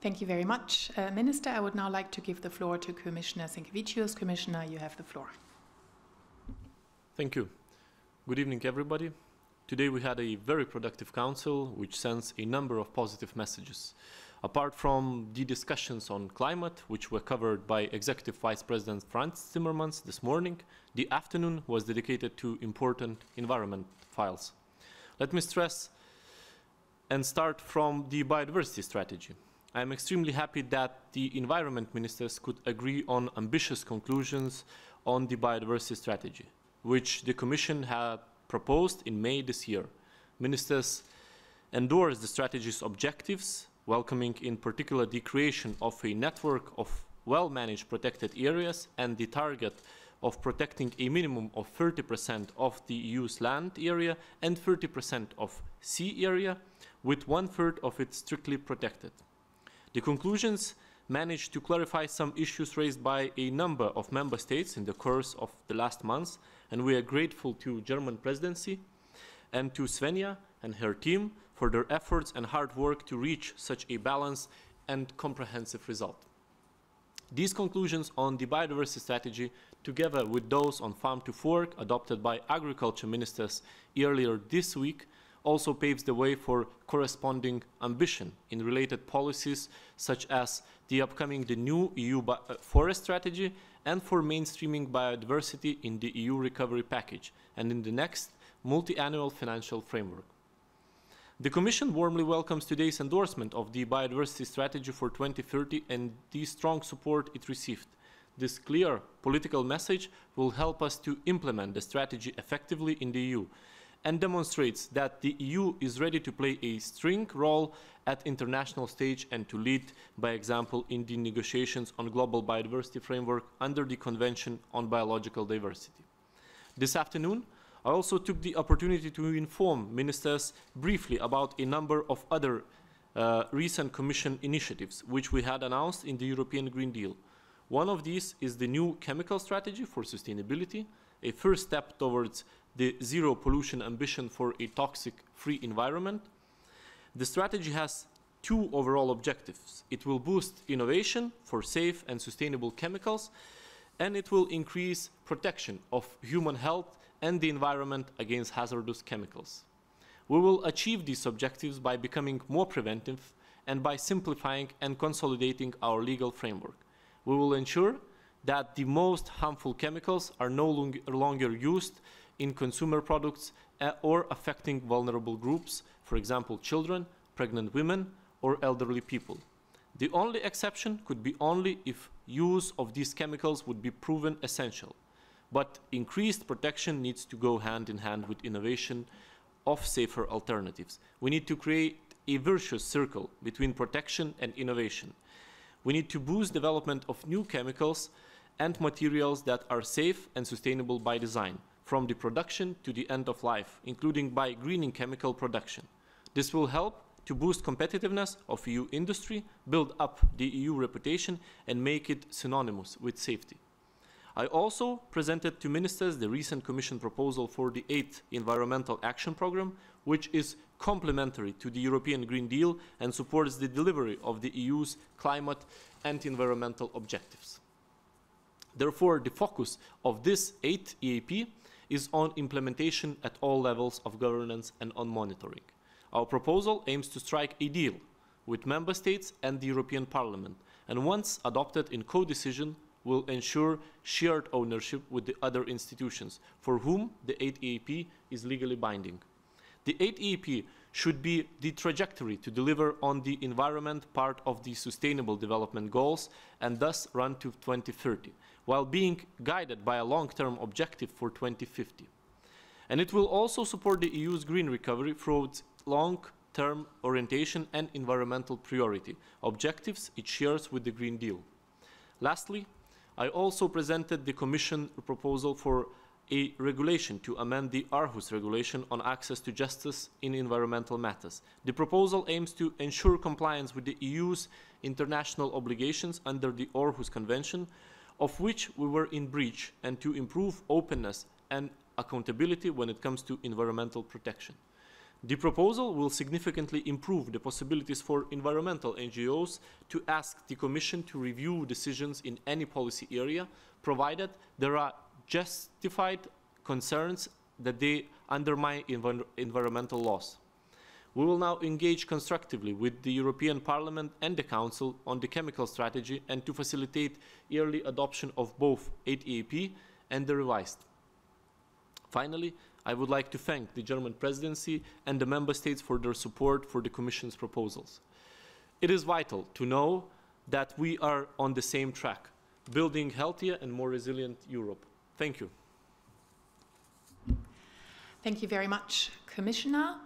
Thank you very much. Uh, Minister, I would now like to give the floor to Commissioner Sinkevicius. Commissioner, you have the floor. Thank you. Good evening, everybody. Today we had a very productive council which sends a number of positive messages. Apart from the discussions on climate, which were covered by Executive Vice President Franz Timmermans this morning, the afternoon was dedicated to important environment files. Let me stress and start from the biodiversity strategy. I'm extremely happy that the environment ministers could agree on ambitious conclusions on the biodiversity strategy, which the Commission had proposed in May this year. Ministers endorse the strategy's objectives, welcoming in particular the creation of a network of well-managed protected areas and the target of protecting a minimum of 30% of the EU's land area and 30% of sea area, with one-third of it strictly protected. The conclusions managed to clarify some issues raised by a number of member states in the course of the last months, and we are grateful to German presidency and to Svenja and her team for their efforts and hard work to reach such a balanced and comprehensive result. These conclusions on the biodiversity strategy, together with those on farm to fork adopted by agriculture ministers earlier this week, also paves the way for corresponding ambition in related policies such as the upcoming the new EU uh, forest strategy and for mainstreaming biodiversity in the EU recovery package and in the next multi-annual financial framework. The Commission warmly welcomes today's endorsement of the biodiversity strategy for 2030 and the strong support it received. This clear political message will help us to implement the strategy effectively in the EU and demonstrates that the EU is ready to play a string role at international stage and to lead by example in the negotiations on global biodiversity framework under the Convention on Biological Diversity. This afternoon, I also took the opportunity to inform ministers briefly about a number of other uh, recent Commission initiatives, which we had announced in the European Green Deal. One of these is the new chemical strategy for sustainability, a first step towards the zero pollution ambition for a toxic free environment. The strategy has two overall objectives. It will boost innovation for safe and sustainable chemicals, and it will increase protection of human health and the environment against hazardous chemicals. We will achieve these objectives by becoming more preventive and by simplifying and consolidating our legal framework. We will ensure that the most harmful chemicals are no long longer used in consumer products eh, or affecting vulnerable groups, for example, children, pregnant women, or elderly people. The only exception could be only if use of these chemicals would be proven essential. But increased protection needs to go hand in hand with innovation of safer alternatives. We need to create a virtuous circle between protection and innovation. We need to boost development of new chemicals and materials that are safe and sustainable by design, from the production to the end of life, including by greening chemical production. This will help to boost competitiveness of EU industry, build up the EU reputation and make it synonymous with safety. I also presented to ministers the recent Commission proposal for the 8th Environmental Action Programme, which is complementary to the European Green Deal and supports the delivery of the EU's climate and environmental objectives. Therefore, the focus of this eighth EAP is on implementation at all levels of governance and on monitoring. Our proposal aims to strike a deal with Member States and the European Parliament, and once adopted in co-decision, will ensure shared ownership with the other institutions, for whom the 8 EAP is legally binding. The 8 EP should be the trajectory to deliver on the environment part of the sustainable development goals and thus run to 2030, while being guided by a long-term objective for 2050. And it will also support the EU's green recovery through its long-term orientation and environmental priority, objectives it shares with the Green Deal. Lastly, I also presented the Commission proposal for a regulation to amend the Aarhus Regulation on access to justice in environmental matters. The proposal aims to ensure compliance with the EU's international obligations under the Aarhus Convention, of which we were in breach, and to improve openness and accountability when it comes to environmental protection. The proposal will significantly improve the possibilities for environmental NGOs to ask the Commission to review decisions in any policy area, provided there are justified concerns that they undermine env environmental laws. We will now engage constructively with the European Parliament and the Council on the chemical strategy and to facilitate early adoption of both 8EAP and the revised. Finally, I would like to thank the German presidency and the member states for their support for the Commission's proposals. It is vital to know that we are on the same track, building healthier and more resilient Europe. Thank you. Thank you very much, Commissioner.